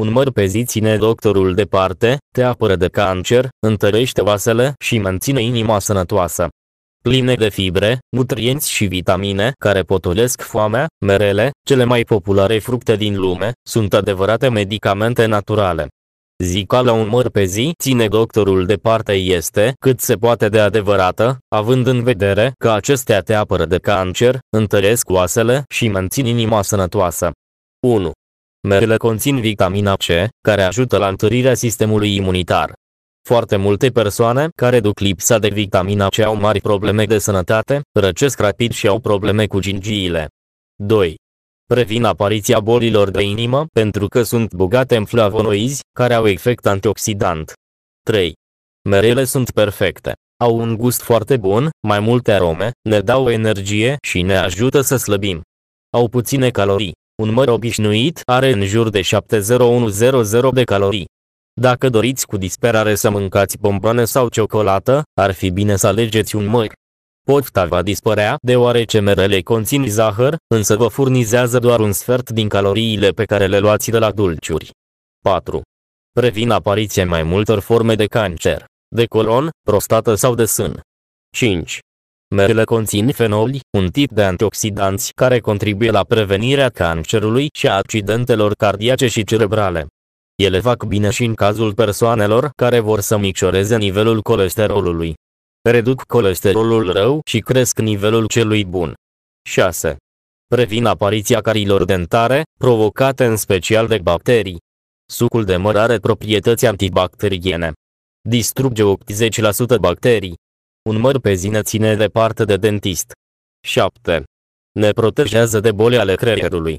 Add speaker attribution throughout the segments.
Speaker 1: Un măr pe zi ține doctorul departe, te apără de cancer, întărește vasele și menține inima sănătoasă. Pline de fibre, nutrienți și vitamine care potolesc foamea, merele, cele mai populare fructe din lume, sunt adevărate medicamente naturale. Zica la un măr pe zi ține doctorul departe este cât se poate de adevărată, având în vedere că acestea te apără de cancer, întăresc oasele și mențin inima sănătoasă. 1. Merele conțin vitamina C, care ajută la întărirea sistemului imunitar. Foarte multe persoane care duc lipsa de vitamina C au mari probleme de sănătate, răcesc rapid și au probleme cu gingiile. 2. Previn apariția bolilor de inimă pentru că sunt bogate în flavonoizi, care au efect antioxidant. 3. Merele sunt perfecte. Au un gust foarte bun, mai multe arome, ne dau energie și ne ajută să slăbim. Au puține calorii. Un măr obișnuit are în jur de 70100 de calorii. Dacă doriți cu disperare să mâncați bomboane sau ciocolată, ar fi bine să alegeți un măr. Pofta va dispărea deoarece merele conțin zahăr, însă vă furnizează doar un sfert din caloriile pe care le luați de la dulciuri. 4. Previn apariția mai multor forme de cancer, de colon, prostată sau de sân. 5. Merele conțin fenoli, un tip de antioxidanți care contribuie la prevenirea cancerului și a accidentelor cardiace și cerebrale. Ele fac bine și în cazul persoanelor care vor să micșoreze nivelul colesterolului. Reduc colesterolul rău și cresc nivelul celui bun. 6. Previn apariția carilor dentare, provocate în special de bacterii. Sucul de măr are proprietăți antibacteriene. Distruge 80% bacterii. Un măr pe zi ne ține departe de dentist. 7. Ne protejează de boli ale creierului.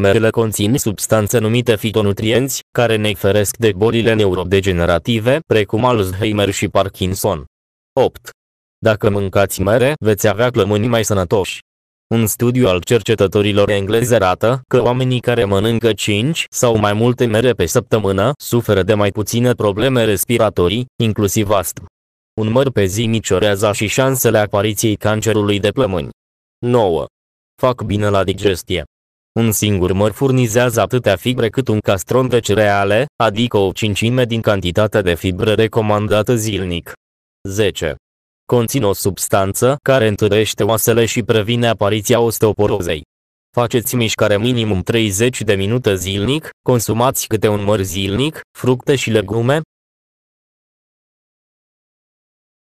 Speaker 1: Merele conțin substanțe numite fitonutrienți, care ne feresc de bolile neurodegenerative, precum Alzheimer și Parkinson. 8. Dacă mâncați mere, veți avea plămâni mai sănătoși. Un studiu al cercetătorilor englezi arată că oamenii care mănâncă 5 sau mai multe mere pe săptămână suferă de mai puține probleme respiratorii, inclusiv astm un măr pe zi micorează și șansele apariției cancerului de plămâni. 9. Fac bine la digestie. Un singur măr furnizează atâtea fibre cât un castron de cereale, adică o cincime din cantitatea de fibre recomandată zilnic. 10. Conțin o substanță care întărește oasele și previne apariția osteoporozei. Faceți mișcare minimum 30 de minute zilnic, consumați câte un măr zilnic, fructe și legume,